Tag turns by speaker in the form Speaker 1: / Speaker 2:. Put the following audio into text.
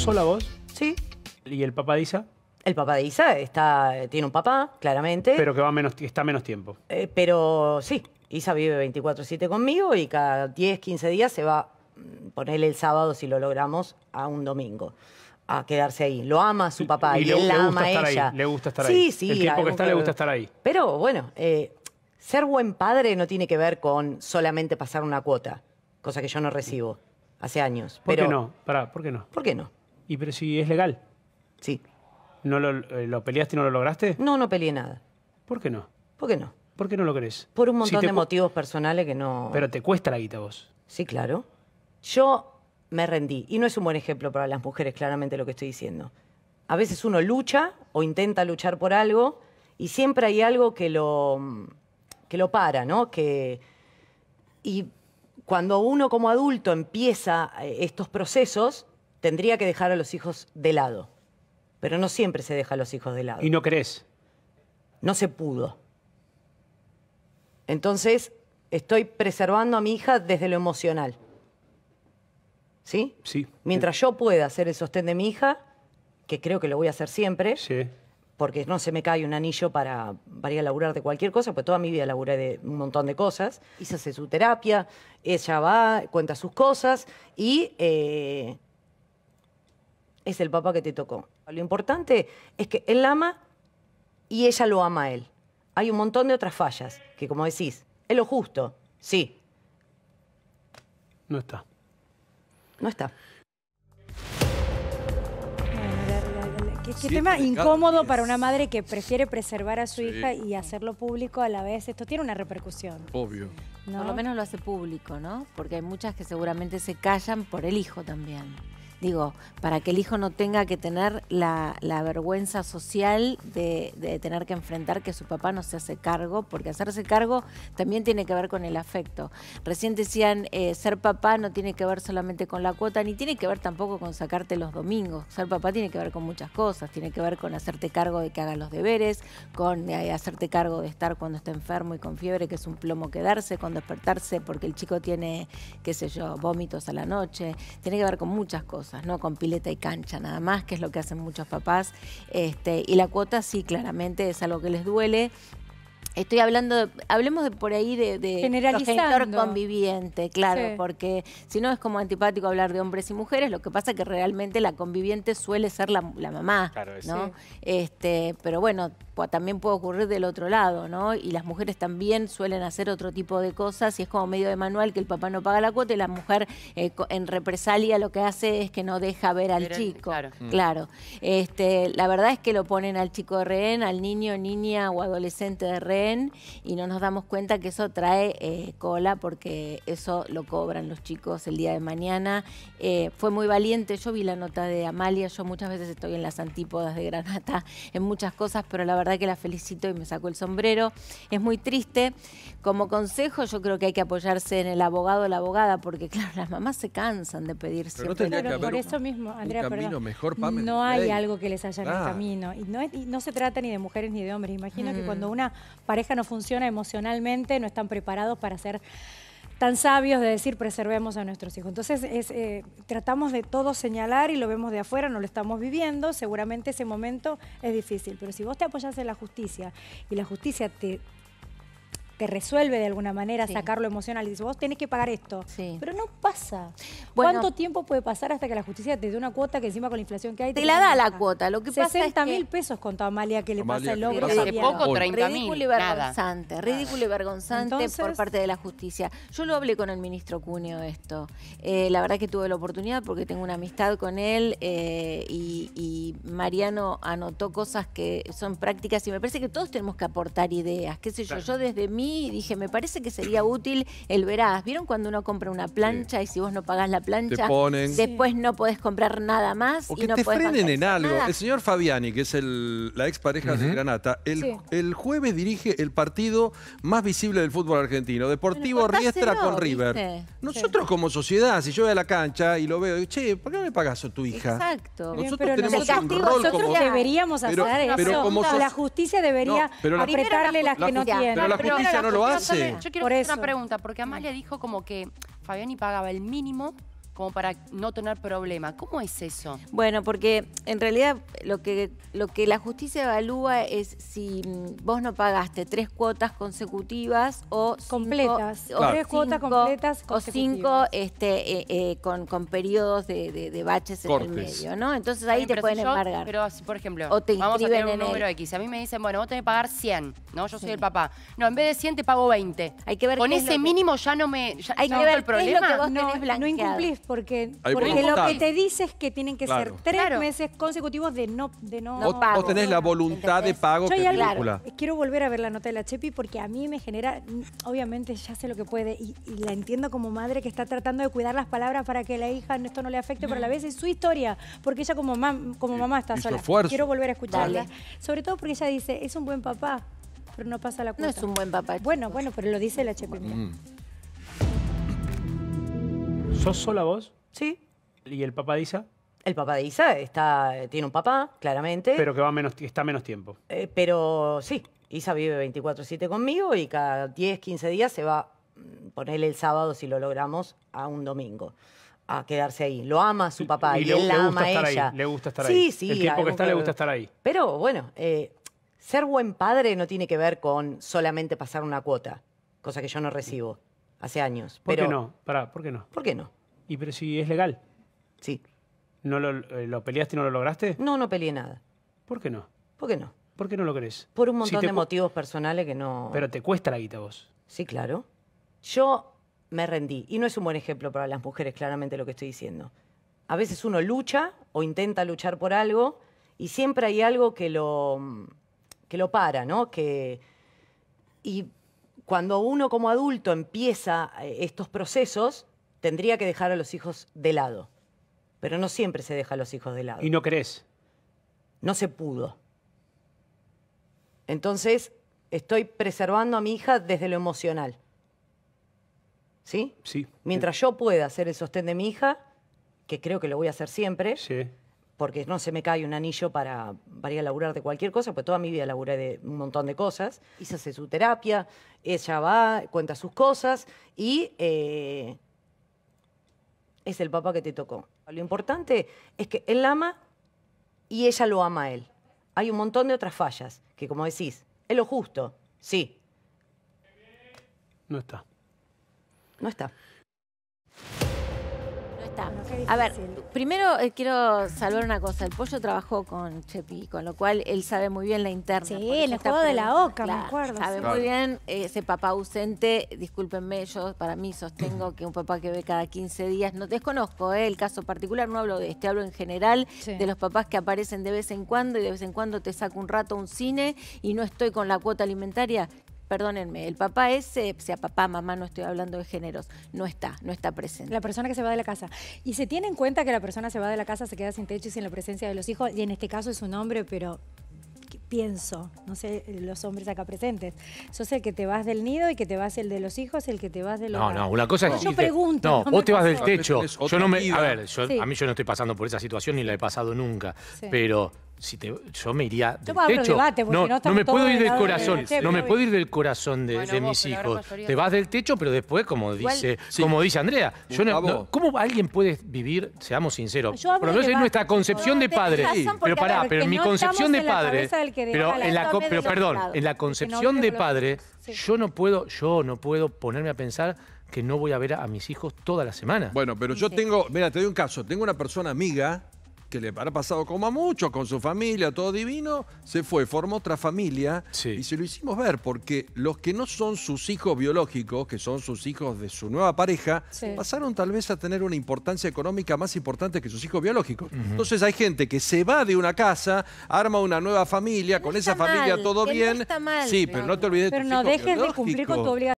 Speaker 1: sola voz. Sí. ¿Y el papá de Isa? El papá de Isa está, tiene un papá, claramente. Pero que va menos, está menos tiempo. Eh, pero sí, Isa vive 24-7 conmigo y cada 10, 15 días se va, mm, ponerle el sábado si lo logramos, a un domingo a quedarse ahí. Lo ama su papá y, él la ama a ella. le gusta estar ahí. Sí, sí. El que está le gusta estar ahí. Pero bueno, eh, ser buen padre no tiene que ver con solamente pasar una cuota, cosa que yo no recibo hace años. ¿Por qué no? ¿por qué no? ¿Por qué no? Y pero si es legal. Sí. ¿No eh, lo, peleaste y no lo lograste? No, no peleé nada. ¿Por qué no? ¿Por qué no? ¿Por qué no lo crees? Por un montón de motivos personales que no... Pero te cuesta la guita vos. Sí, claro. Yo me rendí. Y no es un buen ejemplo para las mujeres, claramente, lo que estoy diciendo. A veces uno lucha o intenta luchar por algo y siempre hay algo que lo, que lo para, ¿no? Que, y cuando uno como adulto empieza eh, estos procesos, tendría que dejar a los hijos de lado. Pero no siempre se deja a los hijos de lado. ¿Y no crees. No se pudo. Entonces, estoy preservando a mi hija desde lo emocional. ¿Sí? Sí. Mientras yo pueda hacer el sostén de mi hija, que creo que lo voy a hacer siempre, porque no se me cae un anillo para, ir a laburar de cualquier cosa, pues toda mi vida laburé de un montón de cosas. Hice su terapia, ella va, cuenta sus cosas y eh, es el papá que te tocó. Lo importante es que él la ama y ella lo ama a él. Hay un montón de otras fallas, que como decís, es lo justo, sí. No está. No está.
Speaker 2: Qué, tema incómodo para una madre que prefiere preservar a
Speaker 3: su hija y hacerlo público a la vez. Esto tiene una repercusión. Obvio. ¿No? Por lo menos lo hace público, ¿no? Porque hay muchas que seguramente se callan por el hijo también digo, para que el hijo no tenga que tener la, vergüenza social de, tener que enfrentar que su papá no se hace cargo, porque hacerse cargo también tiene que ver con el afecto. Recién decían, eh, ser papá no tiene que ver solamente con la cuota, ni tiene que ver tampoco con sacarte los domingos. Ser papá tiene que ver con muchas cosas, tiene que ver con hacerte cargo de que hagas los deberes, con eh, hacerte cargo de estar cuando está enfermo y con fiebre, que es un plomo quedarse, con despertarse porque el chico tiene, qué sé yo, vómitos a la noche, tiene que ver con muchas cosas. ¿no? Con pileta y cancha nada más, que es lo que hacen muchos papás. Este, y la cuota sí, claramente es algo que les duele, Estoy hablando, hablemos de por ahí de, de ...progenitor conviviente, claro, porque si no es como antipático hablar de hombres y mujeres, lo que pasa es que realmente la conviviente suele ser la, mamá, claro, ¿no? Este, pero bueno, también puede ocurrir del otro lado, ¿no? Y las mujeres también suelen hacer otro tipo de cosas y es como medio de manual que el papá no paga la cuota y la mujer eh, en represalia lo que hace es que no deja ver al chico. Claro. Mm. claro. Este, la verdad es que lo ponen al chico de rehén, al niño, niña o adolescente de rehén y no nos damos cuenta que eso trae eh, cola porque eso lo cobran los chicos el día de mañana. Eh, fue muy valiente, yo vi la nota de Amalia, yo muchas veces estoy en las antípodas de Granata, en muchas cosas, pero la verdad que la felicito y me sacó el sombrero. Es muy triste. Como consejo yo creo que hay que apoyarse en el abogado o la abogada porque claro, las mamás se cansan de pedir pero No por eso mismo, Andrea,
Speaker 2: mejor, No hay algo que les haya en el camino. Y no, se trata ni de mujeres ni de hombres. Imagino que mm. cuando una pareja no funciona emocionalmente, no están preparados para ser tan sabios de decir preservemos a nuestros hijos. Entonces eh, tratamos de todo señalar y lo vemos de afuera, no lo estamos viviendo, seguramente ese momento es difícil, pero si vos te apoyás en la justicia y la justicia te que resuelve de alguna manera sacarlo emocional y dice, vos tenés que pagar esto. Pero no pasa. ¿Cuánto tiempo puede pasar hasta que la justicia te dé una cuota que encima
Speaker 3: con la inflación que hay...
Speaker 2: Te, la da la cuota, lo que 60 pasa mil pesos toda Amalia que le pasa el logro. de poco 30 Ridículo y vergonzante, ridículo y
Speaker 3: vergonzante por parte de la justicia. Yo lo hablé con el ministro Cuneo esto. Eh, la verdad que tuve la oportunidad porque tengo una amistad con él eh, y, Mariano anotó cosas que son prácticas y me parece que todos tenemos que aportar ideas. Qué sé yo, yo desde mi y dije, me parece que sería útil el verás. ¿Vieron cuando uno compra una plancha y si vos no pagás la plancha, después no podés comprar nada más? que te frenen en algo. El
Speaker 1: señor Fabiani, que es la expareja de Granata, el, el, jueves dirige el partido más visible del fútbol argentino, Deportivo Riestra con River. Nosotros como sociedad, si yo voy a la cancha y lo veo, digo, che, ¿por qué no le pagas a tu hija? Exacto.
Speaker 3: Nosotros nosotros
Speaker 2: deberíamos hacer eso. la justicia debería apretarle las que no tienen. Pero la justicia no lo hace. Yo quiero hacer una pregunta, porque Amalia dijo como que Fabiani pagaba el mínimo como para no tener problema. ¿Cómo es eso?
Speaker 3: Bueno, porque en realidad lo que, lo que la justicia evalúa es si mm, vos no pagaste tres cuotas consecutivas o cinco, completas, o tres cuotas completas o cinco este, eh, eh, con, con, periodos de, baches en el medio, ¿no? Entonces ahí te pueden embargar.
Speaker 2: pero por ejemplo, vamos a tener un número X. A mí me dicen, bueno, vos tenés que pagar 100, ¿no? Yo soy el papá. No, en vez de 100 te pago 20. Hay que ver Con ese mínimo ya no me hay que ver el problema. es que vos no, tenés porque, lo que te dices es que tienen que ser tres meses consecutivos de no, de no, O, tenés la voluntad de pago Yo que quiero volver a ver la nota de la Chepi porque a mí me genera, obviamente ya sé lo que puede y, la entiendo como madre que está tratando de cuidar las palabras para que la hija no- esto no le afecte, pero a la mm. vez es su historia, porque ella como, como mamá está sola. Quiero volver a escucharla. Sobre todo porque ella dice, es un buen papá, pero no pasa la cuenta. No es un buen papá. Bueno, bueno, pero lo dice la Chepi.
Speaker 1: Mm. ¿Sos sola vos? Sí. ¿Y el papá de Isa? El papá de Isa está, tiene un papá, claramente. Pero que va menos, está menos tiempo. Eh, pero sí, Isa vive 24-7 conmigo y cada 10, 15 días se va, mm, ponerle el sábado si lo logramos, a un domingo a quedarse ahí. Lo ama su papá y, le, él la ama estar ella. le gusta estar ahí. Sí, El tiempo que está le gusta estar ahí. Pero bueno, eh, ser buen padre no tiene que ver con solamente pasar una cuota, cosa que yo no recibo hace años. ¿Por qué no? Pará, ¿por qué no? ¿Por qué no? Y pero si es legal. Sí. ¿No eh, lo, peleaste y no lo lograste? No, no peleé nada. ¿Por qué no? ¿Por qué no? ¿Por qué no lo crees Por un montón de motivos personales que no... Pero te cuesta la guita vos. Sí, claro. Yo me rendí. Y no es un buen ejemplo para las mujeres, claramente, lo que estoy diciendo. A veces uno lucha o intenta luchar por algo y siempre hay algo que lo, que lo para, ¿no? Que, y cuando uno como adulto empieza eh, estos procesos, tendría que dejar a los hijos de lado. Pero no siempre se deja a los hijos de lado. ¿Y no crees? No se pudo. Entonces, estoy preservando a mi hija desde lo emocional. ¿Sí? Sí. Mientras eh. yo pueda hacer el sostén de mi hija, que creo que lo voy a hacer siempre, sí porque no se me cae un anillo para, ir a laburar de cualquier cosa, pues toda mi vida laburé de un montón de cosas. se hace su terapia, ella va, cuenta sus cosas y eh, es el papá que te tocó. Lo importante es que él ama y ella lo ama a él. Hay un montón de otras fallas, que como decís, es lo justo, sí. No está. No está.
Speaker 3: A ver, primero eh, quiero salvar una cosa. El pollo trabajó con Chepi, con lo cual él sabe muy bien la interna. Sí, el de la OCA, me acuerdo. Sabe muy bien ese papá ausente, discúlpenme, yo para mí sostengo que un papá que ve cada 15 días, no desconozco eh, el caso particular, no hablo de este, hablo en general de los papás que aparecen de vez en cuando y de vez en cuando te saco un rato a un cine y no estoy con la cuota alimentaria, perdónenme, el papá ese, sea papá, mamá, no estoy hablando de géneros, no está, no está presente. La persona que se va de la casa. Y se tiene en cuenta que la persona se va de la casa, se queda sin techo y sin la
Speaker 2: presencia de los hijos, y en este caso es un hombre, pero pienso, no sé, los hombres acá presentes. Sos el que te vas del nido y que te vas el de los hijos, el que te vas del No, no, una cosa es... Yo pregunto. No, vos te vas del techo.
Speaker 1: Yo no me... A ver, a mí yo no estoy pasando por esa situación ni la he pasado nunca. Pero yo me iría del techo. no, me puedo ir del corazón, de no me puedo ir del corazón de, mis hijos. Te vas del techo, pero después, como dice, como dice Andrea, yo no, ¿cómo alguien puede vivir, seamos sinceros? Por lo menos es nuestra concepción de padre. Pero pará, pero mi concepción de padre, pero pero perdón, en la concepción de padre, yo no puedo, yo no puedo ponerme a pensar que no voy a ver a mis hijos toda la semana. Bueno, pero yo tengo, mira, te doy un caso, tengo una persona amiga que le habrá pasado como a muchos, con su familia, todo divino, se fue, formó otra familia y se lo hicimos ver, porque los que no son sus hijos biológicos, que son sus hijos de su nueva pareja, pasaron tal vez a tener una importancia económica más importante que sus hijos biológicos. Entonces hay gente que se va de una casa, arma una nueva familia, con esa familia todo bien. sí, pero no te olvides dejes de cumplir con tu
Speaker 2: obligación.